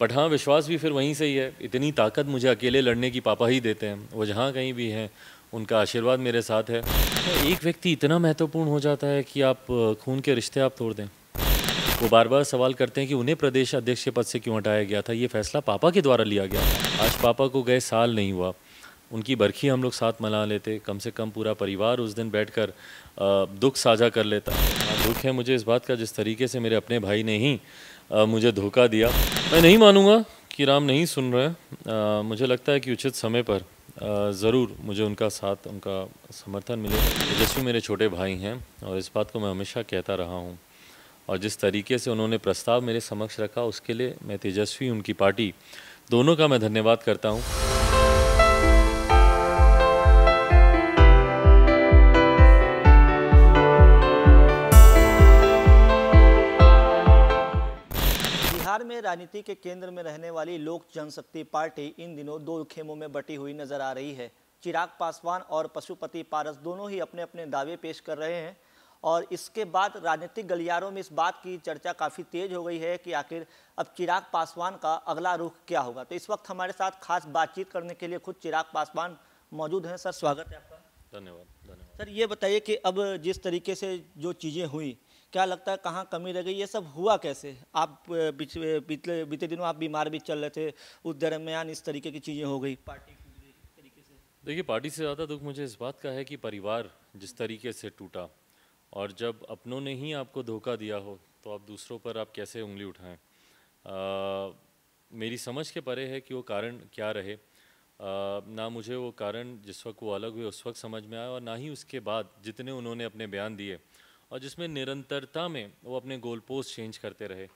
but हाँ विश्वास भी फिर वहीं से ही है इतनी ताकत मुझे अकेले लड़ने की पापा ही देते हैं वो जहाँ कहीं भी हैं उनका आशीर्वाद मेरे साथ है एक व्यक्ति इतना महत्वपूर्ण हो जाता है कि आप खून के रिश्ते आप तोड़ दें वो बार बार सवाल करते हैं कि उन्हें प्रदेश अध्यक्ष के पद से क्यों हटाया गया था ये फैसला पापा के द्वारा लिया गया आज पापा को गए साल नहीं हुआ उनकी बरखी हम लोग साथ मना लेते कम से कम पूरा परिवार उस दिन बैठ कर दुख साझा कर लेता हाँ, दुख है मुझे इस बात का जिस तरीके से मेरे अपने भाई ने ही आ, मुझे धोखा दिया मैं नहीं मानूंगा कि राम नहीं सुन रहे हैं मुझे लगता है कि उचित समय पर ज़रूर मुझे उनका साथ उनका समर्थन मिले तेजस्वी मेरे छोटे भाई हैं और इस बात को मैं हमेशा कहता रहा हूँ और जिस तरीके से उन्होंने प्रस्ताव मेरे समक्ष रखा उसके लिए मैं तेजस्वी उनकी पार्टी दोनों का मैं धन्यवाद करता हूँ में राजनीति के केंद्र में रहने वाली लोक जनशक्ति पार्टी इन दिनों दो खेमों में बटी हुई नजर आ रही है चिराग पासवान और पशुपति पारस दोनों ही अपने अपने दावे पेश कर रहे हैं और इसके बाद राजनीतिक गलियारों में इस बात की चर्चा काफ़ी तेज हो गई है कि आखिर अब चिराग पासवान का अगला रुख क्या होगा तो इस वक्त हमारे साथ खास बातचीत करने के लिए खुद चिराग पासवान मौजूद हैं सर स्वागत है आपका धन्यवाद धन्यवाद सर ये बताइए कि अब जिस तरीके से जो चीज़ें हुई क्या लगता है कहाँ कमी रह गई ये सब हुआ कैसे आप बीते बीते दिनों आप बीमार भी चल रहे थे उस दरमियान इस तरीके की चीज़ें हो गई पार्टी देखिए पार्टी से ज़्यादा दुख मुझे इस बात का है कि परिवार जिस तरीके से टूटा और जब अपनों ने ही आपको धोखा दिया हो तो आप दूसरों पर आप कैसे उंगली उठाएं आ, मेरी समझ के परे है कि वो कारण क्या रहे आ, ना मुझे वो कारण जिस वक्त वो अलग हुए उस वक्त समझ में आया और ना ही उसके बाद जितने उन्होंने अपने बयान दिए और जिसमें निरंतरता में वो अपने गोल पोस्ट चेंज करते रहे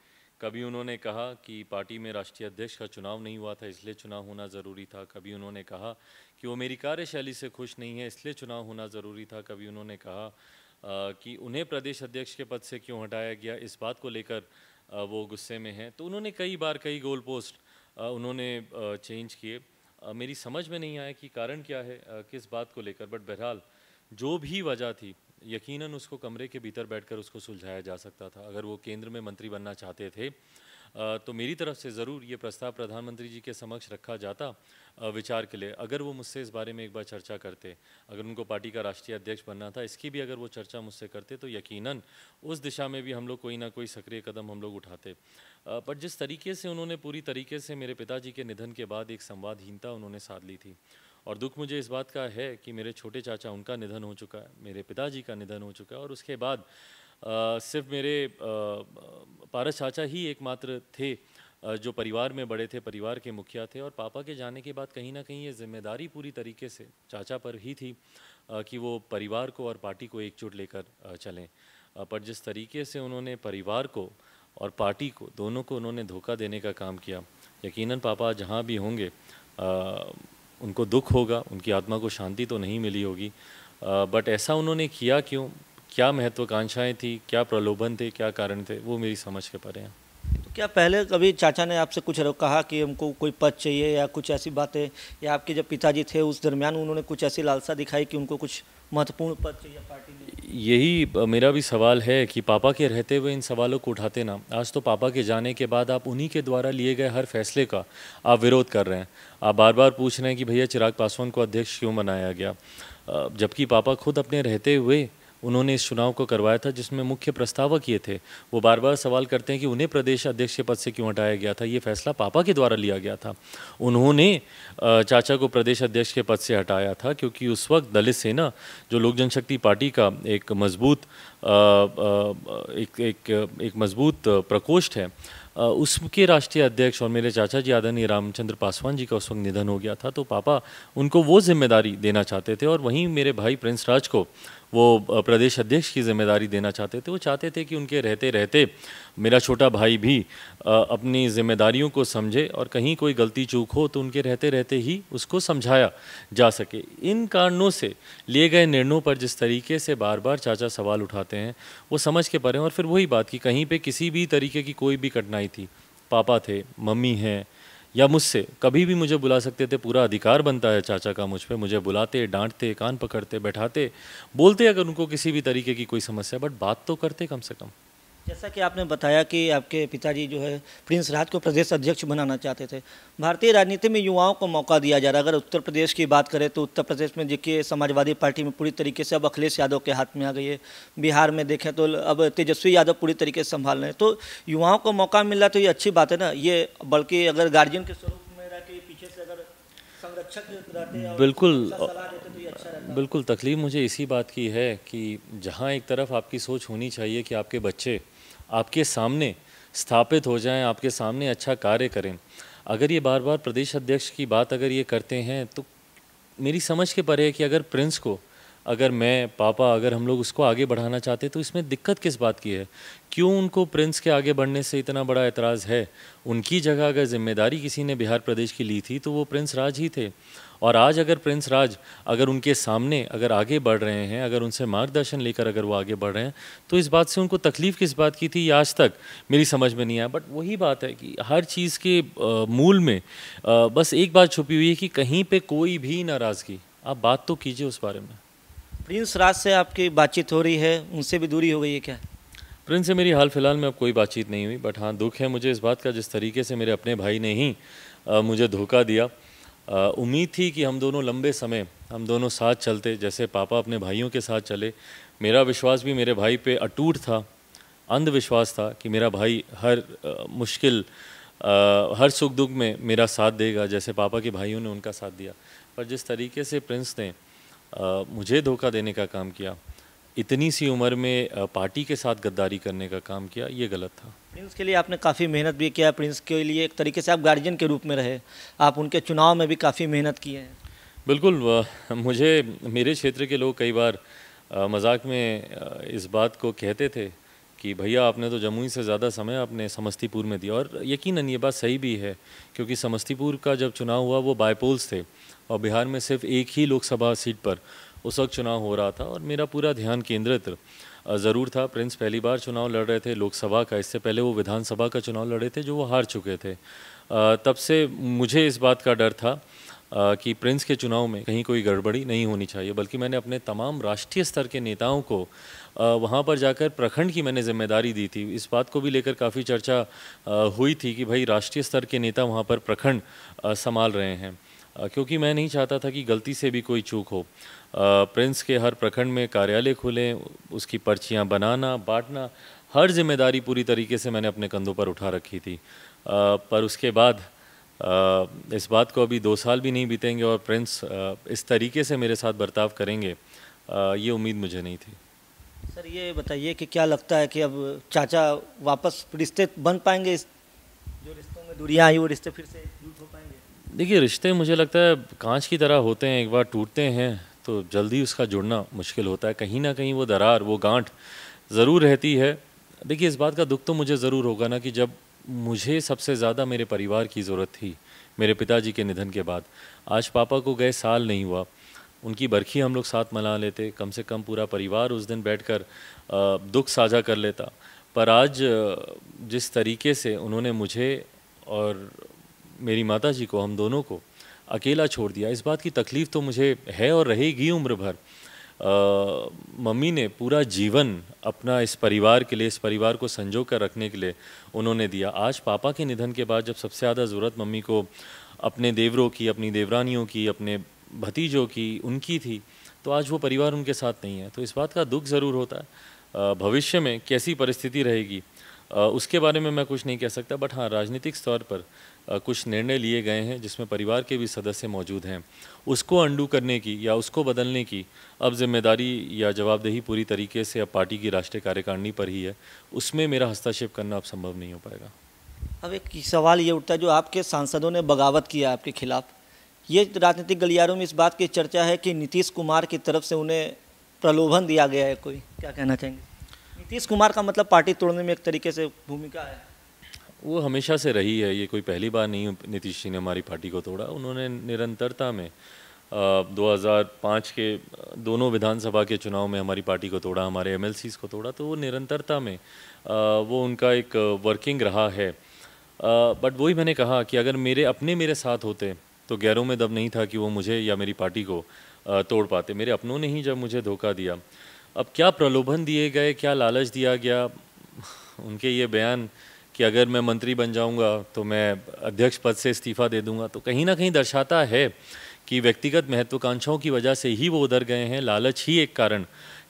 कभी उन्होंने कहा कि पार्टी में राष्ट्रीय अध्यक्ष का चुनाव नहीं हुआ था इसलिए चुनाव होना ज़रूरी था कभी उन्होंने कहा कि वो मेरी कार्यशैली से खुश नहीं है इसलिए चुनाव होना ज़रूरी था कभी उन्होंने कहा कि उन्हें प्रदेश अध्यक्ष के पद से क्यों हटाया गया इस बात को लेकर वो गुस्से में हैं तो उन्होंने कई बार कई गोल पोस्ट उन्होंने चेंज किए मेरी समझ में नहीं आया कि कारण क्या है किस बात को लेकर बट बहरहाल जो भी वजह थी यकीनन उसको कमरे के भीतर बैठकर उसको सुलझाया जा सकता था अगर वो केंद्र में मंत्री बनना चाहते थे तो मेरी तरफ से ज़रूर ये प्रस्ताव प्रधानमंत्री जी के समक्ष रखा जाता विचार के लिए अगर वो मुझसे इस बारे में एक बार चर्चा करते अगर उनको पार्टी का राष्ट्रीय अध्यक्ष बनना था इसकी भी अगर वो चर्चा मुझसे करते तो यकीनन उस दिशा में भी हम लोग कोई ना कोई सक्रिय कदम हम लोग उठाते बट जिस तरीके से उन्होंने पूरी तरीके से मेरे पिताजी के निधन के बाद एक संवादहीनता उन्होंने साध ली थी और दुख मुझे इस बात का है कि मेरे छोटे चाचा उनका निधन हो चुका है मेरे पिताजी का निधन हो चुका है और उसके बाद आ, सिर्फ मेरे आ, पारस चाचा ही एकमात्र थे जो परिवार में बड़े थे परिवार के मुखिया थे और पापा के जाने के बाद कहीं ना कहीं ये जिम्मेदारी पूरी तरीके से चाचा पर ही थी कि वो परिवार को और पार्टी को एकजुट लेकर चलें पर जिस तरीके से उन्होंने परिवार को और पार्टी को दोनों को उन्होंने धोखा देने का काम किया यकीनन पापा जहाँ भी होंगे उनको दुख होगा उनकी आत्मा को शांति तो नहीं मिली होगी बट ऐसा उन्होंने किया क्यों क्या महत्वाकांक्षाएं थी क्या प्रलोभन थे क्या कारण थे वो मेरी समझ के परे हैं तो क्या पहले कभी चाचा ने आपसे कुछ कहा कि हमको कोई पद चाहिए या कुछ ऐसी बातें या आपके जब पिताजी थे उस दरमियान उन्होंने कुछ ऐसी लालसा दिखाई कि उनको कुछ महत्वपूर्ण पद चाहिए पार्टी में यही मेरा भी सवाल है कि पापा के रहते हुए इन सवालों को उठाते ना आज तो पापा के जाने के बाद आप उन्हीं के द्वारा लिए गए हर फैसले का आप विरोध कर रहे हैं आप बार बार पूछ रहे हैं कि भैया चिराग पासवान को अध्यक्ष क्यों बनाया गया जबकि पापा खुद अपने रहते हुए उन्होंने इस चुनाव को करवाया था जिसमें मुख्य प्रस्तावक ये थे वो बार बार सवाल करते हैं कि उन्हें प्रदेश अध्यक्ष के पद से क्यों हटाया गया था ये फैसला पापा के द्वारा लिया गया था उन्होंने चाचा को प्रदेश अध्यक्ष के पद से हटाया था क्योंकि उस वक्त दलित सेना जो लोक जनशक्ति पार्टी का एक मजबूत एक एक एक मजबूत प्रकोष्ठ है उसके राष्ट्रीय अध्यक्ष और मेरे चाचा जी आदरणीय रामचंद्र पासवान जी का उस वक्त निधन हो गया था तो पापा उनको वो जिम्मेदारी देना चाहते थे और वहीं मेरे भाई प्रिंस राज को वो प्रदेश अध्यक्ष की जिम्मेदारी देना चाहते थे वो चाहते थे कि उनके रहते रहते मेरा छोटा भाई भी अपनी जिम्मेदारियों को समझे और कहीं कोई गलती चूक हो तो उनके रहते रहते ही उसको समझाया जा सके इन कारणों से लिए गए निर्णयों पर जिस तरीके से बार बार चाचा सवाल उठाते हैं वो समझ के परे और फिर वही बात कि कहीं पर किसी भी तरीके की कोई भी कठिनाई थी पापा थे मम्मी हैं या मुझसे कभी भी मुझे बुला सकते थे पूरा अधिकार बनता है चाचा का मुझ पर मुझे बुलाते डांटते कान पकड़ते बैठाते बोलते अगर उनको किसी भी तरीके की कोई समस्या बट बात तो करते कम से कम जैसा कि आपने बताया कि आपके पिताजी जो है प्रिंस राज को प्रदेश अध्यक्ष बनाना चाहते थे भारतीय राजनीति में युवाओं को मौका दिया जा रहा है अगर उत्तर प्रदेश की बात करें तो उत्तर प्रदेश में देखिए समाजवादी पार्टी में पूरी तरीके से अब अखिलेश यादव के हाथ में आ गई है बिहार में देखें तो अब तेजस्वी यादव पूरी तरीके से संभाल रहे हैं तो युवाओं को मौका मिल रहा तो ये अच्छी बात है ना ये बल्कि अगर गार्जियन के स्वरूप में रह के पीछे से अगर बिल्कुल अच्छा तो अच्छा बिल्कुल तकलीफ़ मुझे इसी बात की है कि जहाँ एक तरफ आपकी सोच होनी चाहिए कि आपके बच्चे आपके सामने स्थापित हो जाएं आपके सामने अच्छा कार्य करें अगर ये बार बार प्रदेश अध्यक्ष की बात अगर ये करते हैं तो मेरी समझ के परे है कि अगर प्रिंस को अगर मैं पापा अगर हम लोग उसको आगे बढ़ाना चाहते तो इसमें दिक्कत किस बात की है क्यों उनको प्रिंस के आगे बढ़ने से इतना बड़ा एतराज़ है उनकी जगह अगर जिम्मेदारी किसी ने बिहार प्रदेश की ली थी तो वो प्रिंस राज ही थे और आज अगर प्रिंस राज अगर उनके सामने अगर आगे बढ़ रहे हैं अगर उनसे मार्गदर्शन लेकर अगर वो आगे बढ़ रहे हैं तो इस बात से उनको तकलीफ़ किस बात की थी आज तक मेरी समझ में नहीं आया बट वही बात है कि हर चीज़ के मूल में बस एक बात छुपी हुई है कि कहीं पर कोई भी नाराज़गी आप बात तो कीजिए उस बारे में प्रिंस राज से आपकी बातचीत हो रही है उनसे भी दूरी हो गई है क्या प्रिंस से मेरी हाल फिलहाल में अब कोई बातचीत नहीं हुई बट हाँ दुख है मुझे इस बात का जिस तरीके से मेरे अपने भाई ने ही आ, मुझे धोखा दिया उम्मीद थी कि हम दोनों लंबे समय हम दोनों साथ चलते जैसे पापा अपने भाइयों के साथ चले मेरा विश्वास भी मेरे भाई पे अटूट था अंधविश्वास था कि मेरा भाई हर आ, मुश्किल आ, हर सुख दुख में मेरा साथ देगा जैसे पापा के भाइयों ने उनका साथ दिया पर जिस तरीके से प्रिंस ने मुझे धोखा देने का काम किया इतनी सी उम्र में पार्टी के साथ गद्दारी करने का काम किया ये गलत था प्रिंस के लिए आपने काफ़ी मेहनत भी किया प्रिंस के लिए एक तरीके से आप गार्जियन के रूप में रहे आप उनके चुनाव में भी काफ़ी मेहनत किए हैं बिल्कुल मुझे मेरे क्षेत्र के लोग कई बार मजाक में इस बात को कहते थे कि भैया आपने तो जमुई से ज़्यादा समय आपने समस्तीपुर में दिया और यकीन ये बात सही भी है क्योंकि समस्तीपुर का जब चुनाव हुआ वो बायपोल्स थे और बिहार में सिर्फ एक ही लोकसभा सीट पर उस वक्त चुनाव हो रहा था और मेरा पूरा ध्यान केंद्रित ज़रूर था प्रिंस पहली बार चुनाव लड़ रहे थे लोकसभा का इससे पहले वो विधानसभा का चुनाव लड़े थे जो वो हार चुके थे तब से मुझे इस बात का डर था कि प्रिंस के चुनाव में कहीं कोई गड़बड़ी नहीं होनी चाहिए बल्कि मैंने अपने तमाम राष्ट्रीय स्तर के नेताओं को वहाँ पर जाकर प्रखंड की मैंने जिम्मेदारी दी थी इस बात को भी लेकर काफ़ी चर्चा हुई थी कि भाई राष्ट्रीय स्तर के नेता वहाँ पर प्रखंड संभाल रहे हैं क्योंकि मैं नहीं चाहता था कि गलती से भी कोई चूक हो प्रिंस के हर प्रखंड में कार्यालय खुले उसकी पर्चियाँ बनाना बांटना हर जिम्मेदारी पूरी तरीके से मैंने अपने कंधों पर उठा रखी थी पर उसके बाद इस बात को अभी दो साल भी नहीं बीतेंगे और प्रिंस इस तरीके से मेरे साथ बर्ताव करेंगे ये उम्मीद मुझे नहीं थी सर ये बताइए कि क्या लगता है कि अब चाचा वापस रिश्ते बन पाएंगे इस जो रिश्तों में दूरियाँ आई वो रिश्ते फिर से जुट हो पाएंगे देखिए रिश्ते मुझे लगता है कांच की तरह होते हैं एक बार टूटते हैं तो जल्दी उसका जुड़ना मुश्किल होता है कहीं ना कहीं वो दरार वो गांठ ज़रूर रहती है देखिए इस बात का दुख तो मुझे ज़रूर होगा ना कि जब मुझे सबसे ज़्यादा मेरे परिवार की ज़रूरत थी मेरे पिताजी के निधन के बाद आज पापा को गए साल नहीं हुआ उनकी बरखी हम लोग साथ मना लेते कम से कम पूरा परिवार उस दिन बैठ दुख साझा कर लेता पर आज जिस तरीके से उन्होंने मुझे और मेरी माता जी को हम दोनों को अकेला छोड़ दिया इस बात की तकलीफ़ तो मुझे है और रहेगी उम्र भर मम्मी ने पूरा जीवन अपना इस परिवार के लिए इस परिवार को संजो कर रखने के लिए उन्होंने दिया आज पापा के निधन के बाद जब सबसे ज़्यादा ज़रूरत मम्मी को अपने देवरों की अपनी देवरानियों की अपने भतीजों की उनकी थी तो आज वो परिवार उनके साथ नहीं है तो इस बात का दुख ज़रूर होता है भविष्य में कैसी परिस्थिति रहेगी उसके बारे में मैं कुछ नहीं कह सकता बट हाँ राजनीतिक स्तर पर कुछ निर्णय लिए गए हैं जिसमें परिवार के भी सदस्य मौजूद हैं उसको अंडू करने की या उसको बदलने की अब जिम्मेदारी या जवाबदेही पूरी तरीके से अब पार्टी की राष्ट्रीय कार्यकारिणी पर ही है उसमें मेरा हस्तक्षेप करना अब संभव नहीं हो पाएगा अब एक सवाल ये उठता है जो आपके सांसदों ने बगावत किया आपके खिलाफ ये राजनीतिक गलियारों में इस बात की चर्चा है कि नीतीश कुमार की तरफ से उन्हें प्रलोभन दिया गया है कोई क्या कहना चाहेंगे नीतीश कुमार का मतलब पार्टी तोड़ने में एक तरीके से भूमिका है वो हमेशा से रही है ये कोई पहली बार नहीं नीतीश जी ने हमारी पार्टी को तोड़ा उन्होंने निरंतरता में दो के दोनों विधानसभा के चुनाव में हमारी पार्टी को तोड़ा हमारे एम को तोड़ा तो वो निरंतरता में वो उनका एक वर्किंग रहा है बट वही मैंने कहा कि अगर मेरे अपने मेरे साथ होते तो गैरों में दब नहीं था कि वो मुझे या मेरी पार्टी को तोड़ पाते मेरे अपनों ने ही जब मुझे धोखा दिया अब क्या प्रलोभन दिए गए क्या लालच दिया गया उनके ये बयान कि अगर मैं मंत्री बन जाऊंगा तो मैं अध्यक्ष पद से इस्तीफ़ा दे दूंगा तो कहीं ना कहीं दर्शाता है कि व्यक्तिगत महत्वाकांक्षाओं की वजह से ही वो उधर गए हैं लालच ही एक कारण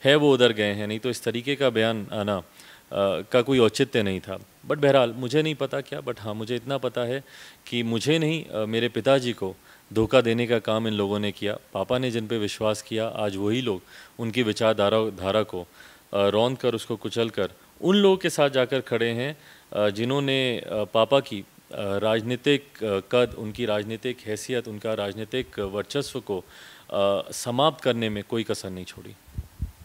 है वो उधर गए हैं नहीं तो इस तरीके का बयान आना आ, का कोई औचित्य नहीं था बट बहरहाल मुझे नहीं पता क्या बट हाँ मुझे इतना पता है कि मुझे नहीं मेरे पिताजी को धोखा देने का काम इन लोगों ने किया पापा ने जिन पे विश्वास किया आज वही लोग उनकी विचारधारा धारा को रौंद कर उसको कुचल कर उन लोगों के साथ जाकर खड़े हैं जिन्होंने पापा की राजनीतिक कद उनकी राजनीतिक हैसियत उनका राजनीतिक वर्चस्व को समाप्त करने में कोई कसर नहीं छोड़ी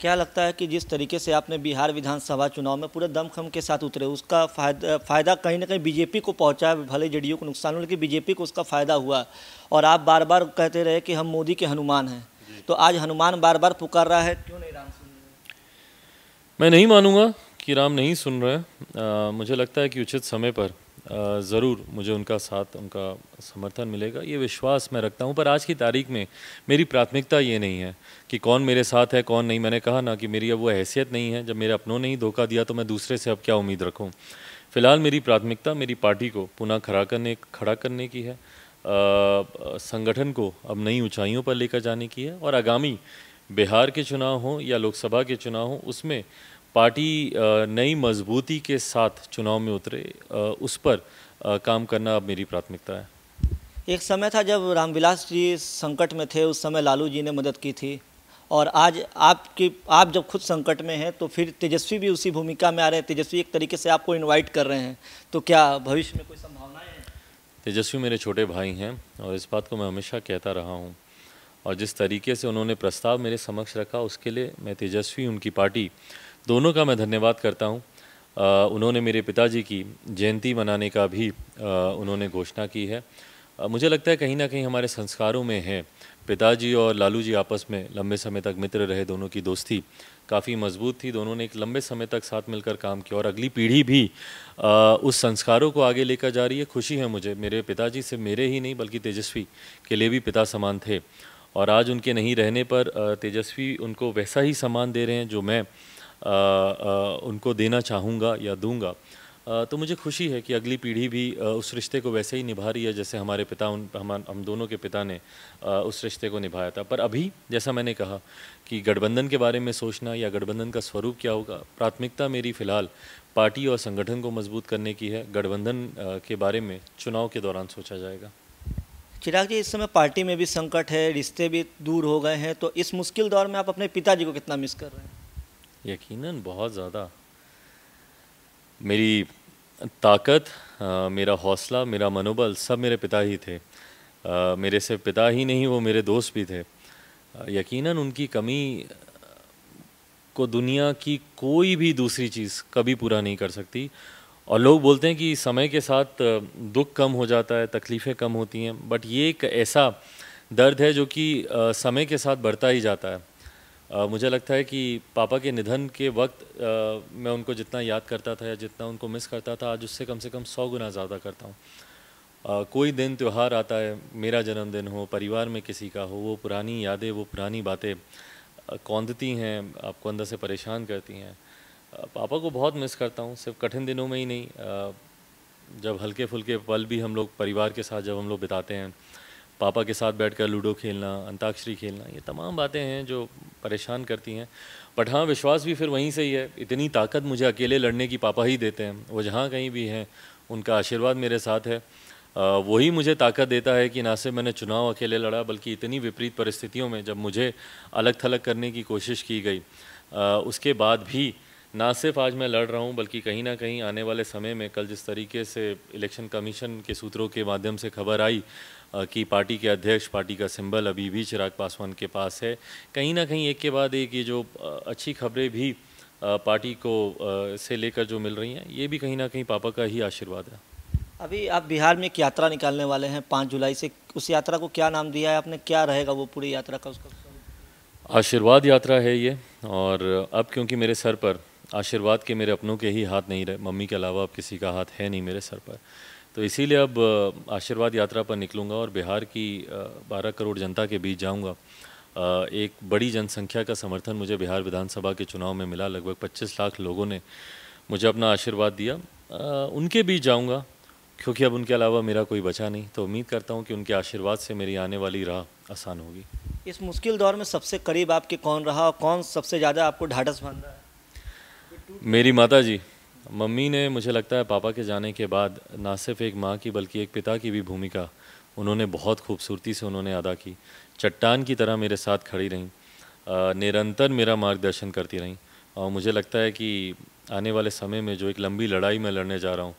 क्या लगता है कि जिस तरीके से आपने बिहार विधानसभा चुनाव में पूरे दमखम के साथ उतरे उसका फायदा फायदा कहीं ना कहीं बीजेपी को पहुंचा भले जेडीयू को नुकसान हो लेकिन बीजेपी को उसका फ़ायदा हुआ और आप बार बार कहते रहे कि हम मोदी के हनुमान हैं तो आज हनुमान बार बार पुकार रहा है क्यों नहीं राम सुन रहे मैं नहीं मानूंगा कि राम नहीं सुन रहे मुझे लगता है कि उचित समय पर ज़रूर मुझे उनका साथ उनका समर्थन मिलेगा ये विश्वास मैं रखता हूँ पर आज की तारीख में मेरी प्राथमिकता ये नहीं है कि कौन मेरे साथ है कौन नहीं मैंने कहा ना कि मेरी अब वो हैसियत नहीं है जब मेरे अपनों ने ही धोखा दिया तो मैं दूसरे से अब क्या उम्मीद रखूँ फ़िलहाल मेरी प्राथमिकता मेरी पार्टी को पुनः खड़ा करने खड़ा करने की है संगठन को अब नई ऊँचाइयों पर लेकर जाने की है और आगामी बिहार के चुनाव हों या लोकसभा के चुनाव हों उसमें पार्टी नई मजबूती के साथ चुनाव में उतरे उस पर काम करना अब मेरी प्राथमिकता है एक समय था जब रामविलास जी संकट में थे उस समय लालू जी ने मदद की थी और आज आपकी आप जब खुद संकट में हैं तो फिर तेजस्वी भी उसी भूमिका में आ रहे हैं तेजस्वी एक तरीके से आपको इनवाइट कर रहे हैं तो क्या भविष्य में कोई संभावनाएं हैं तेजस्वी मेरे छोटे भाई हैं और इस बात को मैं हमेशा कहता रहा हूँ और जिस तरीके से उन्होंने प्रस्ताव मेरे समक्ष रखा उसके लिए मैं तेजस्वी उनकी पार्टी दोनों का मैं धन्यवाद करता हूँ उन्होंने मेरे पिताजी की जयंती मनाने का भी उन्होंने घोषणा की है मुझे लगता है कहीं ना कहीं हमारे संस्कारों में है पिताजी और लालू जी आपस में लंबे समय तक मित्र रहे दोनों की दोस्ती काफ़ी मजबूत थी दोनों ने एक लंबे समय तक साथ मिलकर काम किया और अगली पीढ़ी भी आ, उस संस्कारों को आगे लेकर जा रही है खुशी है मुझे मेरे पिताजी से मेरे ही नहीं बल्कि तेजस्वी के लिए भी पिता समान थे और आज उनके नहीं रहने पर तेजस्वी उनको वैसा ही सम्मान दे रहे हैं जो मैं उनको देना चाहूँगा या दूँगा तो मुझे खुशी है कि अगली पीढ़ी भी उस रिश्ते को वैसे ही निभा रही है जैसे हमारे पिता उन हम हम दोनों के पिता ने उस रिश्ते को निभाया था पर अभी जैसा मैंने कहा कि गठबंधन के बारे में सोचना या गठबंधन का स्वरूप क्या होगा प्राथमिकता मेरी फ़िलहाल पार्टी और संगठन को मजबूत करने की है गठबंधन के बारे में चुनाव के दौरान सोचा जाएगा चिराग जी इस समय पार्टी में भी संकट है रिश्ते भी दूर हो गए हैं तो इस मुश्किल दौर में आप अपने पिताजी को कितना मिस कर रहे हैं यकीनन बहुत ज़्यादा मेरी ताकत मेरा हौसला मेरा मनोबल सब मेरे पिता ही थे मेरे से पिता ही नहीं वो मेरे दोस्त भी थे यकीनन उनकी कमी को दुनिया की कोई भी दूसरी चीज़ कभी पूरा नहीं कर सकती और लोग बोलते हैं कि समय के साथ दुख कम हो जाता है तकलीफ़ें कम होती हैं बट ये एक ऐसा दर्द है जो कि समय के साथ बढ़ता ही जाता है मुझे लगता है कि पापा के निधन के वक्त आ, मैं उनको जितना याद करता था या जितना उनको मिस करता था आज उससे कम से कम सौ गुना ज़्यादा करता हूँ कोई दिन त्यौहार आता है मेरा जन्मदिन हो परिवार में किसी का हो वो पुरानी यादें वो पुरानी बातें कौंदती हैं आपको अंदर से परेशान करती हैं पापा को बहुत मिस करता हूँ सिर्फ कठिन दिनों में ही नहीं जब हल्के फुल्के पल भी हम लोग परिवार के साथ जब हम लोग बिताते हैं पापा के साथ बैठकर लूडो खेलना अंताक्षरी खेलना ये तमाम बातें हैं जो परेशान करती हैं बट हाँ विश्वास भी फिर वहीं से ही है इतनी ताकत मुझे अकेले लड़ने की पापा ही देते हैं वो जहाँ कहीं भी हैं उनका आशीर्वाद मेरे साथ है वही मुझे ताकत देता है कि ना सिर्फ मैंने चुनाव अकेले लड़ा बल्कि इतनी विपरीत परिस्थितियों में जब मुझे अलग थलग करने की कोशिश की गई उसके बाद भी ना सिर्फ आज मैं लड़ रहा हूँ बल्कि कहीं ना कहीं आने वाले समय में कल जिस तरीके से इलेक्शन कमीशन के सूत्रों के माध्यम से खबर आई कि पार्टी के अध्यक्ष पार्टी का सिंबल अभी भी चिराग पासवान के पास है कहीं ना कहीं एक के बाद एक ये जो अच्छी खबरें भी पार्टी को से लेकर जो मिल रही हैं ये भी कहीं ना कहीं पापा का ही आशीर्वाद है अभी आप बिहार में एक यात्रा निकालने वाले हैं पाँच जुलाई से उस यात्रा को क्या नाम दिया है आपने क्या रहेगा वो पूरी यात्रा का उसका आशीर्वाद यात्रा है ये और अब क्योंकि मेरे सर पर आशीर्वाद के मेरे अपनों के ही हाथ नहीं रहे मम्मी के अलावा अब किसी का हाथ है नहीं मेरे सर पर तो इसीलिए अब आशीर्वाद यात्रा पर निकलूँगा और बिहार की बारह करोड़ जनता के बीच जाऊँगा एक बड़ी जनसंख्या का समर्थन मुझे बिहार विधानसभा के चुनाव में मिला लगभग 25 लाख लोगों ने मुझे अपना आशीर्वाद दिया उनके बीच जाऊँगा क्योंकि अब उनके अलावा मेरा कोई बचा नहीं तो उम्मीद करता हूँ कि उनके आशीर्वाद से मेरी आने वाली राह आसान होगी इस मुश्किल दौर में सबसे करीब आपके कौन रहा और कौन सबसे ज़्यादा आपको ढाढ़स बन रहा है मेरी माता जी मम्मी ने मुझे लगता है पापा के जाने के बाद ना सिर्फ एक माँ की बल्कि एक पिता की भी भूमिका उन्होंने बहुत खूबसूरती से उन्होंने अदा की चट्टान की तरह मेरे साथ खड़ी रहीं निरंतर मेरा मार्गदर्शन करती रहीं और मुझे लगता है कि आने वाले समय में जो एक लंबी लड़ाई मैं लड़ने जा रहा हूँ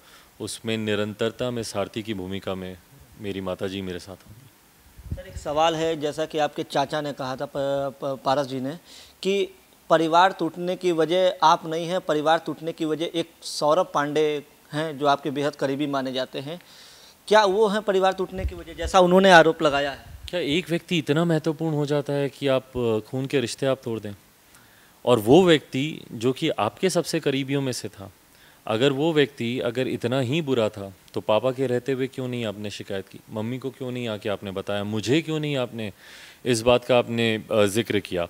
उसमें निरंतरता में सारथी की भूमिका में मेरी माता जी मेरे साथ होंगी सर एक सवाल है जैसा कि आपके चाचा ने कहा था पारस जी ने कि परिवार टूटने की वजह आप नहीं हैं परिवार टूटने की वजह एक सौरभ पांडे हैं जो आपके बेहद करीबी माने जाते हैं क्या वो हैं परिवार टूटने की वजह जैसा उन्होंने आरोप लगाया है क्या एक व्यक्ति इतना महत्वपूर्ण हो जाता है कि आप खून के रिश्ते आप तोड़ दें और वो व्यक्ति जो कि आपके सबसे करीबियों में से था अगर वो व्यक्ति अगर इतना ही बुरा था तो पापा के रहते हुए क्यों नहीं आपने शिकायत की मम्मी को क्यों नहीं आके आपने बताया मुझे क्यों नहीं आपने इस बात का आपने ज़िक्र किया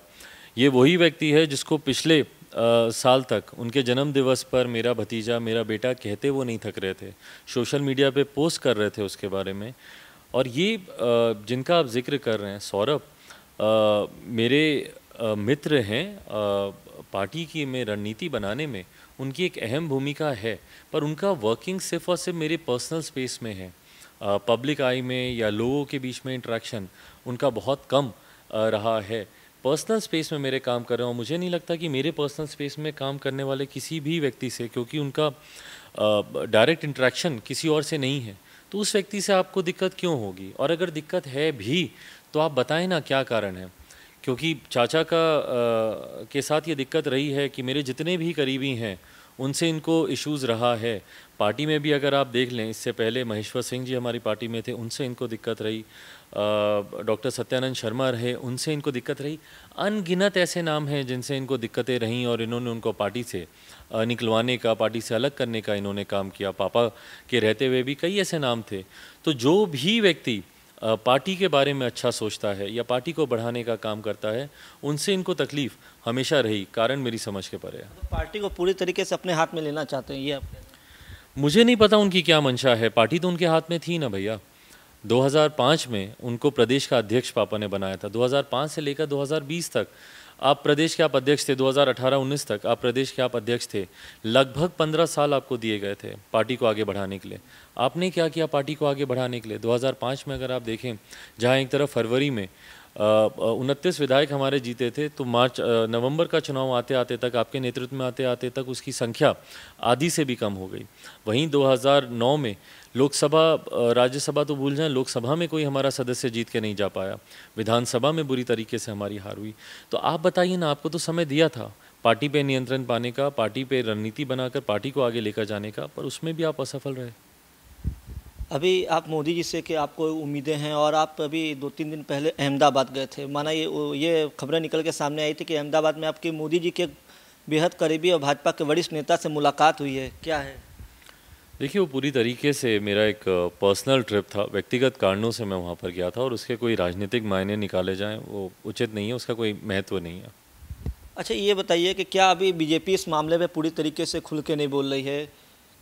ये वही व्यक्ति है जिसको पिछले आ, साल तक उनके जन्म दिवस पर मेरा भतीजा मेरा बेटा कहते वो नहीं थक रहे थे सोशल मीडिया पे पोस्ट कर रहे थे उसके बारे में और ये आ, जिनका आप जिक्र कर रहे हैं सौरभ मेरे आ, मित्र हैं पार्टी की में रणनीति बनाने में उनकी एक अहम भूमिका है पर उनका वर्किंग सिर्फ और सिर्फ मेरे पर्सनल स्पेस में है पब्लिक आई में या लोगों के बीच में इंट्रैक्शन उनका बहुत कम रहा है पर्सनल स्पेस में मेरे काम कर रहे और मुझे नहीं लगता कि मेरे पर्सनल स्पेस में काम करने वाले किसी भी व्यक्ति से क्योंकि उनका डायरेक्ट इंट्रैक्शन किसी और से नहीं है तो उस व्यक्ति से आपको दिक्कत क्यों होगी और अगर दिक्कत है भी तो आप बताएं ना क्या कारण है क्योंकि चाचा का uh, के साथ ये दिक्कत रही है कि मेरे जितने भी करीबी हैं उनसे इनको इश्यूज़ रहा है पार्टी में भी अगर आप देख लें इससे पहले महेश्वर सिंह जी हमारी पार्टी में थे उनसे इनको दिक्कत रही डॉक्टर सत्यानंद शर्मा रहे उनसे इनको दिक्कत रही अनगिनत ऐसे नाम हैं जिनसे इनको दिक्कतें रहीं और इन्होंने उनको पार्टी से निकलवाने का पार्टी से अलग करने का इन्होंने काम किया पापा के रहते हुए भी कई ऐसे नाम थे तो जो भी व्यक्ति पार्टी के बारे में अच्छा सोचता है या पार्टी को बढ़ाने का काम करता है उनसे इनको तकलीफ हमेशा रही कारण मेरी समझ के परे है तो पार्टी को पूरी तरीके से अपने हाथ में लेना चाहते हैं ये मुझे नहीं पता उनकी क्या मंशा है पार्टी तो उनके हाथ में थी ना भैया 2005 में उनको प्रदेश का अध्यक्ष पापा ने बनाया था 2005 से लेकर 2020 तक आप प्रदेश के आप अध्यक्ष थे 2018-19 तक आप प्रदेश के आप अध्यक्ष थे लगभग 15 साल आपको दिए गए थे पार्टी को आगे बढ़ाने के लिए आपने क्या किया पार्टी को आगे बढ़ाने के लिए 2005 में अगर आप देखें जहां एक तरफ फरवरी में उनतीस विधायक हमारे जीते थे तो मार्च नवंबर का चुनाव आते आते तक आपके नेतृत्व में आते आते तक उसकी संख्या आधी से भी कम हो गई वहीं 2009 में लोकसभा राज्यसभा तो भूल जाएं लोकसभा में कोई हमारा सदस्य जीत के नहीं जा पाया विधानसभा में बुरी तरीके से हमारी हार हुई तो आप बताइए ना आपको तो समय दिया था पार्टी पे नियंत्रण पाने का पार्टी पे रणनीति बनाकर पार्टी को आगे लेकर जाने का पर उसमें भी आप असफल रहे अभी आप मोदी जी से कि आपको उम्मीदें हैं और आप अभी दो तीन दिन पहले अहमदाबाद गए थे माना ये ये खबरें निकल के सामने आई थी कि अहमदाबाद में आपकी मोदी जी के बेहद करीबी और भाजपा के वरिष्ठ नेता से मुलाकात हुई है क्या है देखिए वो पूरी तरीके से मेरा एक पर्सनल ट्रिप था व्यक्तिगत कारणों से मैं वहाँ पर गया था और उसके कोई राजनीतिक मायने निकाले जाएँ वो उचित नहीं है उसका कोई महत्व नहीं है अच्छा ये बताइए कि क्या अभी बीजेपी इस मामले में पूरी तरीके से खुल के नहीं बोल रही है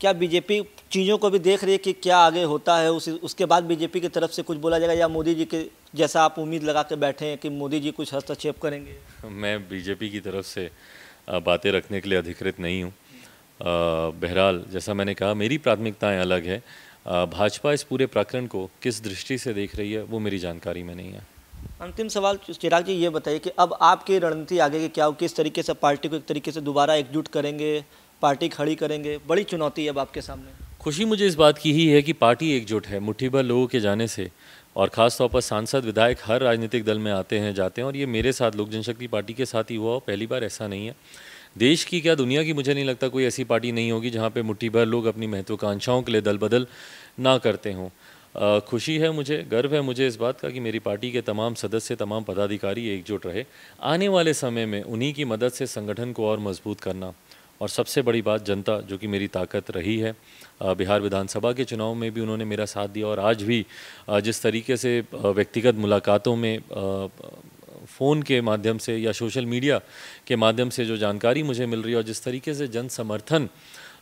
क्या बीजेपी चीज़ों को भी देख रही है कि क्या आगे होता है उस उसके बाद बीजेपी की तरफ से कुछ बोला जाएगा या मोदी जी के जैसा आप उम्मीद लगा के बैठे हैं कि मोदी जी कुछ हस्तक्षेप करेंगे मैं बीजेपी की तरफ से बातें रखने के लिए अधिकृत नहीं हूँ बहरहाल जैसा मैंने कहा मेरी प्राथमिकताएं अलग है भाजपा इस पूरे प्रकरण को किस दृष्टि से देख रही है वो मेरी जानकारी में नहीं है अंतिम सवाल चिराग जी ये बताइए कि अब आपकी रणनीति आगे की क्या हो किस तरीके से पार्टी को एक तरीके से दोबारा एकजुट करेंगे पार्टी खड़ी करेंगे बड़ी चुनौती है अब आपके सामने खुशी मुझे इस बात की ही है कि पार्टी एकजुट है मुठ्ठी भर लोगों के जाने से और ख़ास तौर पर सांसद विधायक हर राजनीतिक दल में आते हैं जाते हैं और ये मेरे साथ लोक जनशक्ति पार्टी के साथ ही हुआ पहली बार ऐसा नहीं है देश की क्या दुनिया की मुझे नहीं लगता कोई ऐसी पार्टी नहीं होगी जहाँ पे मुट्ठी भर लोग अपनी महत्वाकांक्षाओं के लिए दल बदल ना करते हों खुशी है मुझे गर्व है मुझे इस बात का कि मेरी पार्टी के तमाम सदस्य तमाम पदाधिकारी एकजुट रहे आने वाले समय में उन्हीं की मदद से संगठन को और मजबूत करना और सबसे बड़ी बात जनता जो कि मेरी ताकत रही है बिहार विधानसभा के चुनाव में भी उन्होंने मेरा साथ दिया और आज भी जिस तरीके से व्यक्तिगत मुलाकातों में फ़ोन के माध्यम से या सोशल मीडिया के माध्यम से जो जानकारी मुझे मिल रही है और जिस तरीके से जन समर्थन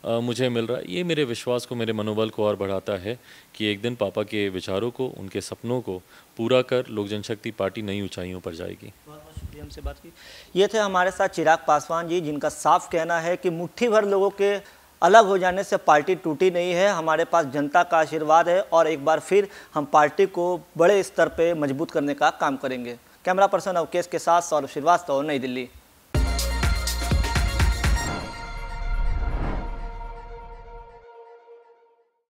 मुझे मिल रहा है ये मेरे विश्वास को मेरे मनोबल को और बढ़ाता है कि एक दिन पापा के विचारों को उनके सपनों को पूरा कर लोक जनशक्ति पार्टी नई ऊंचाइयों पर जाएगी बहुत बहुत शुक्रिया हमसे बात की ये थे हमारे साथ चिराग पासवान जी जिनका साफ कहना है कि मुट्ठी भर लोगों के अलग हो जाने से पार्टी टूटी नहीं है हमारे पास जनता का आशीर्वाद है और एक बार फिर हम पार्टी को बड़े स्तर पर मजबूत करने का काम करेंगे कैमरा पर्सन अवकेश के साथ सौरभ श्रीवास्तव नई दिल्ली